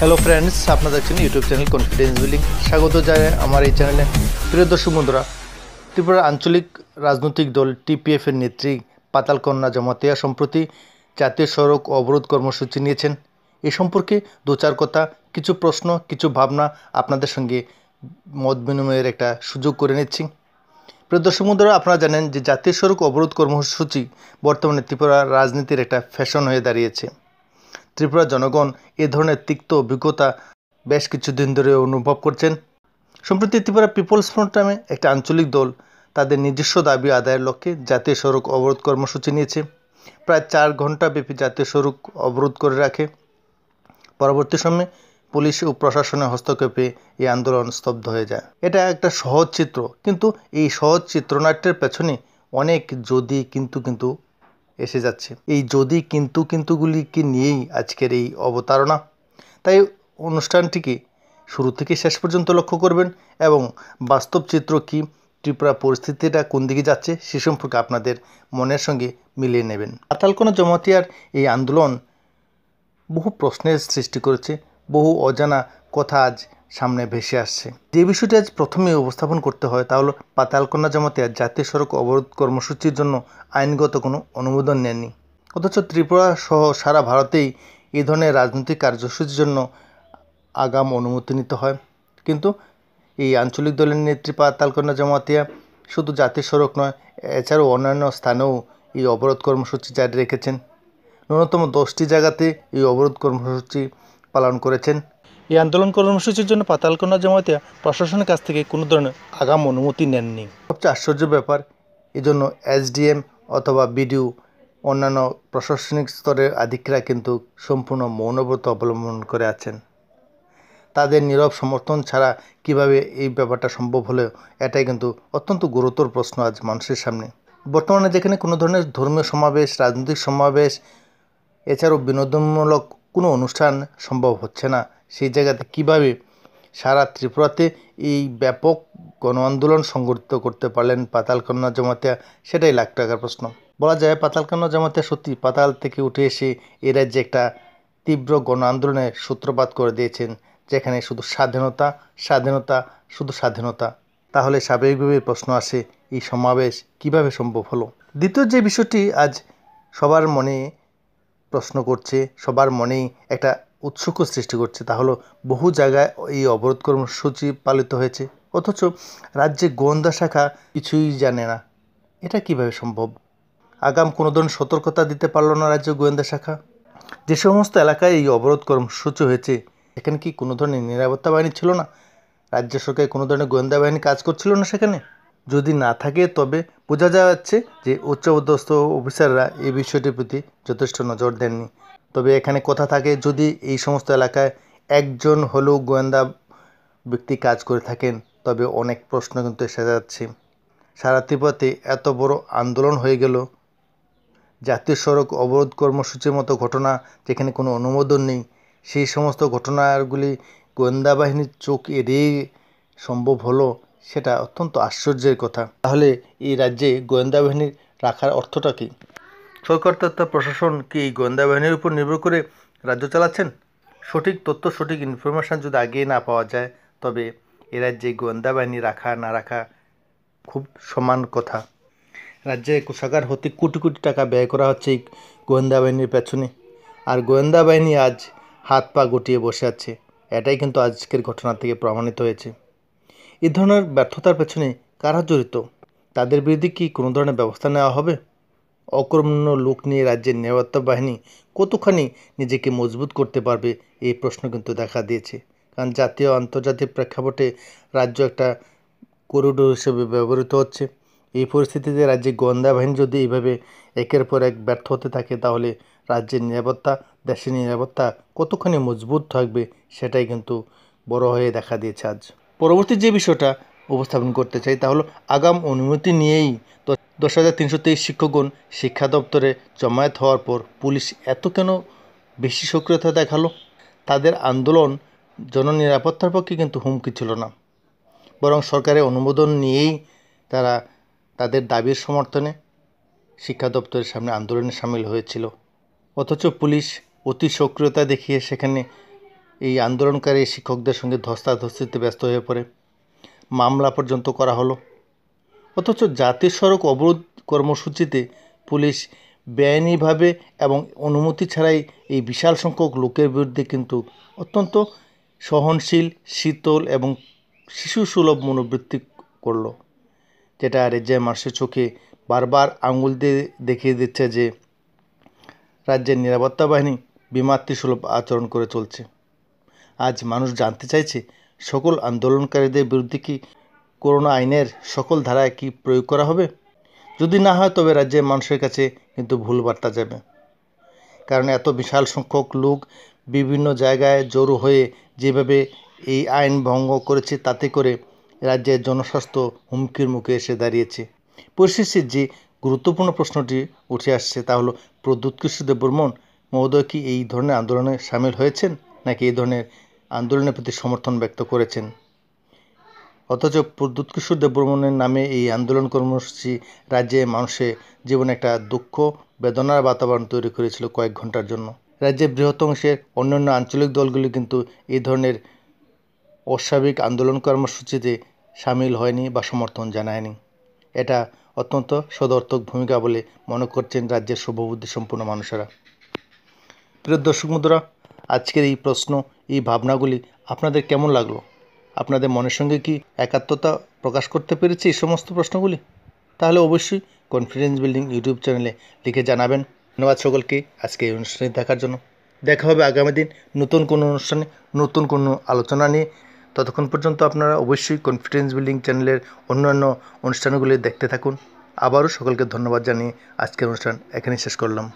hello friends আপনারা দেখছেন YouTube channel confidence building স্বাগত জানায় আমার এই চ্যানেলে প্রিয় দর্শক বন্ধুরা ত্রিপুরা আঞ্চলিক রাজনৈতিক দল টিপিএফের নেত্রী পাতালকন্যা জমাতিয়া সম্প্রতি জাতীয় সড়ক অবরোধ কর্মসূচি নিয়েছেন এ সম্পর্কে দু চার কথা কিছু প্রশ্ন কিছু ভাবনা আপনাদের সঙ্গে মত বিনিময়ের একটা সুযোগ করে নিচ্ছি প্রিয় দর্শক বন্ধুরা আপনারা জানেন যে জাতীয় সড়ক অবরোধ কর্মসূচি বর্তমানে ত্রিপুরা রাজনীতির একটা ফ্যাশন হয়ে দাঁড়িয়েছে ত্রিপুরার জনগণ এ ধরনের তিক্ত অভিজ্ঞতা বেশ কিছুদিন ধরে অনুভব করছেন সম্প্রতি ত্রিপুরা পিপলস ফ্রন্ট নামে একটা আঞ্চলিক দল তাদের নিজস্ব দাবি আদায়ের লক্ষ্যে জাতীয় সড়ক অবরোধ কর্মসূচি নিয়েছে প্রায় চার ঘন্টা ব্যাপী জাতীয় সড়ক অবরোধ করে রাখে পরবর্তী সময়ে পুলিশ ও প্রশাসনের হস্তক্ষেপে এই আন্দোলন স্তব্ধ হয়ে যায় এটা একটা সহজ চিত্র কিন্তু এই সহজ চিত্রনাট্যের পেছনে অনেক যদি কিন্তু কিন্তু এসে যাচ্ছে এই যদি কিন্তু কিন্তুগুলিকে নিয়েই আজকের এই অবতারণা তাই অনুষ্ঠানটিকে শুরু থেকে শেষ পর্যন্ত লক্ষ্য করবেন এবং বাস্তব চিত্র কী ত্রিপুরা পরিস্থিতিটা কোন দিকে যাচ্ছে সে সম্পর্কে আপনাদের মনের সঙ্গে মিলিয়ে নেবেন আতালকোনা জমাতিয়ার এই আন্দোলন বহু প্রশ্নের সৃষ্টি করেছে বহু অজানা কথা আজ সামনে ভেসে আসছে যে বিষয়টি আজ প্রথমে উপস্থাপন করতে হয় তা হল পাতালকন্যা আজ জাতীয় সড়ক অবরোধ কর্মসূচির জন্য আইনগত কোনো অনুমোদন নেননি অথচ ত্রিপুরা সহ সারা ভারতেই এই ধরনের রাজনৈতিক কার্যসূচির জন্য আগাম অনুমতি নিতে হয় কিন্তু এই আঞ্চলিক দলের নেত্রী পাতালকন্যা জমাতিয়া শুধু জাতীয় সড়ক নয় এছাড়াও অন্যান্য স্থানেও এই অবরোধ কর্মসূচি জারি রেখেছেন ন্যূনতম দশটি জায়গাতে এই অবরোধ কর্মসূচি পালন করেছেন এই আন্দোলন কর্মসূচির জন্য পাতালকোনা জমাতিয়া প্রশাসনের কাছ থেকে কোনো ধরনের আগাম অনুমতি নেননি সবচেয়ে আশ্চর্য ব্যাপার এজন্য এসডিএম অথবা বিডিও অন্যান্য প্রশাসনিক স্তরের আধিকরা কিন্তু সম্পূর্ণ মৌনব্রত অবলম্বন করে আছেন তাদের নীরব সমর্থন ছাড়া কিভাবে এই ব্যাপারটা সম্ভব হলে এটাই কিন্তু অত্যন্ত গুরুতর প্রশ্ন আজ মানুষের সামনে বর্তমানে যেখানে কোনো ধরনের ধর্মীয় সমাবেশ রাজনৈতিক সমাবেশ এছাড়াও বিনোদনমূলক কোনো অনুষ্ঠান সম্ভব হচ্ছে না সেই জায়গাতে কীভাবে সারা ত্রিপুরাতে এই ব্যাপক গণ আন্দোলন সংগঠিত করতে পারলেন পাতালকন্যা জমাতিয়া সেটাই লাখ টাকার প্রশ্ন বলা যায় পাতালকন্যা জমাতিয়া সত্যি পাতাল থেকে উঠে এসে এ রাজ্যে একটা তীব্র গণ আন্দোলনের সূত্রপাত করে দিয়েছেন যেখানে শুধু স্বাধীনতা স্বাধীনতা শুধু স্বাধীনতা তাহলে স্বাভাবিকভাবেই প্রশ্ন আসে এই সমাবেশ কিভাবে সম্ভব হলো দ্বিতীয় যে বিষয়টি আজ সবার মনে প্রশ্ন করছে সবার মনেই একটা উৎসুক সৃষ্টি করছে তা হলো বহু জায়গায় এই অবরোধ কর্মসূচি পালিত হয়েছে অথচ রাজ্যে গোয়েন্দা শাখা কিছুই জানে না এটা কিভাবে সম্ভব আগাম কোনো ধরনের সতর্কতা দিতে পারল না রাজ্য গোয়েন্দা শাখা যে সমস্ত এলাকায় এই অবরোধ কর্মসূচি হয়েছে এখানে কি কোনো ধরনের নিরাপত্তা বাহিনী ছিল না রাজ্য সরকারের কোনো ধরনের গোয়েন্দা বাহিনী কাজ করছিল না সেখানে যদি না থাকে তবে বোঝা যাচ্ছে যে উচ্চপদস্থ অফিসাররা এই বিষয়টির প্রতি যথেষ্ট নজর দেননি তবে এখানে কথা থাকে যদি এই সমস্ত এলাকায় একজন হলেও গোয়েন্দা ব্যক্তি কাজ করে থাকেন তবে অনেক প্রশ্ন কিন্তু এসে যাচ্ছে সারা তিব্বতে এত বড় আন্দোলন হয়ে গেল জাতীয় সড়ক অবরোধ কর্মসূচির মতো ঘটনা যেখানে কোনো অনুমোদন নেই সেই সমস্ত ঘটনাগুলি গোয়েন্দা বাহিনীর চোখ এড়িয়ে সম্ভব হলো সেটা অত্যন্ত আশ্চর্যের কথা তাহলে এই রাজ্যে গোয়েন্দা বাহিনীর রাখার অর্থটা কী সরকার তথা প্রশাসন কি এই গোয়েন্দা বাহিনীর উপর নির্ভর করে রাজ্য চালাচ্ছেন সঠিক তথ্য সঠিক ইনফরমেশান যদি আগে না পাওয়া যায় তবে এ রাজ্যে গোয়েন্দা বাহিনী রাখা না রাখা খুব সমান কথা রাজ্যে কোষাগার হতে কোটি কোটি টাকা ব্যয় করা হচ্ছে এই গোয়েন্দা বাহিনীর পেছনে আর গোয়েন্দা বাহিনী আজ হাত পা গুটিয়ে বসে আছে এটাই কিন্তু আজকের ঘটনা থেকে প্রমাণিত হয়েছে এ ধরনের ব্যর্থতার পেছনে কারা জড়িত তাদের বিরুদ্ধে কি কোনো ধরনের ব্যবস্থা নেওয়া হবে অকর্মণ্য লোক নিয়ে রাজ্যের নিরাপত্তা বাহিনী কতখানি নিজেকে মজবুত করতে পারবে এই প্রশ্ন কিন্তু দেখা দিয়েছে কারণ জাতীয় আন্তর্জাতিক প্রেক্ষাপটে রাজ্য একটা করিডোর হিসেবে ব্যবহৃত হচ্ছে এই পরিস্থিতিতে রাজ্যে গোয়েন্দা বাহিনী যদি এইভাবে একের পর এক ব্যর্থ হতে থাকে তাহলে রাজ্যের নিরাপত্তা দেশের নিরাপত্তা কতখানি মজবুত থাকবে সেটাই কিন্তু বড় হয়ে দেখা দিয়েছে আজ পরবর্তী যে বিষয়টা উপস্থাপন করতে চাই তা হলো আগাম অনুমতি নিয়েই তো দশ হাজার তিনশো তেইশ শিক্ষকগণ শিক্ষা দপ্তরে জমায়েত হওয়ার পর পুলিশ এত কেন বেশি সক্রিয়তা দেখালো তাদের আন্দোলন জননিরাপত্তার পক্ষে কিন্তু হুমকি ছিল না বরং সরকারের অনুমোদন নিয়েই তারা তাদের দাবির সমর্থনে শিক্ষা দপ্তরের সামনে আন্দোলনে সামিল হয়েছিল অথচ পুলিশ অতি সক্রিয়তা দেখিয়ে সেখানে এই আন্দোলনকারী শিক্ষকদের সঙ্গে ধস্তাধস্তিতে ব্যস্ত হয়ে পড়ে মামলা পর্যন্ত করা হলো অথচ জাতীয় সড়ক অবরোধ কর্মসূচিতে পুলিশ বেআইনিভাবে এবং অনুমতি ছাড়াই এই বিশাল সংখ্যক লোকের বিরুদ্ধে কিন্তু অত্যন্ত সহনশীল শীতল এবং শিশুসুলভ মনোবৃত্তি করলো যেটা রেজায় মার্শের চোখে বারবার আঙুল দিয়ে দেখিয়ে দিচ্ছে যে রাজ্যের নিরাপত্তা বাহিনী বিমাতৃসুলভ আচরণ করে চলছে আজ মানুষ জানতে চাইছে সকল আন্দোলনকারীদের বিরুদ্ধে কি করোনা আইনের সকল ধারায় কি প্রয়োগ করা হবে যদি না হয় তবে রাজ্যের মানুষের কাছে কিন্তু ভুল বার্তা যাবে কারণ এত বিশাল সংখ্যক লোক বিভিন্ন জায়গায় জড়ো হয়ে যেভাবে এই আইন ভঙ্গ করেছে তাতে করে রাজ্যের জনস্বাস্থ্য হুমকির মুখে এসে দাঁড়িয়েছে পরিশেষে যে গুরুত্বপূর্ণ প্রশ্নটি উঠে আসছে তা হলো প্রদ্যুৎ কৃষ্ণদেব বর্মন মহোদয় কি এই ধরনের আন্দোলনে সামিল হয়েছেন নাকি এই ধরনের আন্দোলনের প্রতি সমর্থন ব্যক্ত করেছেন অথচ প্রদ্যুৎ কিশোর দেববর্মনের নামে এই আন্দোলন কর্মসূচি রাজ্যে মানুষের জীবনে একটা দুঃখ বেদনার বাতাবরণ তৈরি করেছিল কয়েক ঘন্টার জন্য রাজ্যের বৃহৎ অংশের অন্যান্য আঞ্চলিক দলগুলি কিন্তু এই ধরনের অস্বাভাবিক আন্দোলন কর্মসূচিতে সামিল হয়নি বা সমর্থন জানায়নি এটা অত্যন্ত সদর্থক ভূমিকা বলে মনে করছেন রাজ্যের শুভবুদ্ধি সম্পন্ন মানুষেরা প্রিয় দর্শক বন্ধুরা আজকের এই প্রশ্ন এই ভাবনাগুলি আপনাদের কেমন লাগলো আপনাদের মনের সঙ্গে কি একাত্মতা প্রকাশ করতে পেরেছি এই সমস্ত প্রশ্নগুলি তাহলে অবশ্যই কনফিডেন্স বিল্ডিং ইউটিউব চ্যানেলে লিখে জানাবেন ধন্যবাদ সকলকে আজকে এই অনুষ্ঠানে দেখার জন্য দেখা হবে আগামী দিন নতুন কোনো অনুষ্ঠানে নতুন কোনো আলোচনা নিয়ে ততক্ষণ পর্যন্ত আপনারা অবশ্যই কনফিডেন্স বিল্ডিং চ্যানেলের অন্যান্য অনুষ্ঠানগুলি দেখতে থাকুন আবারও সকলকে ধন্যবাদ জানিয়ে আজকের অনুষ্ঠান এখানেই শেষ করলাম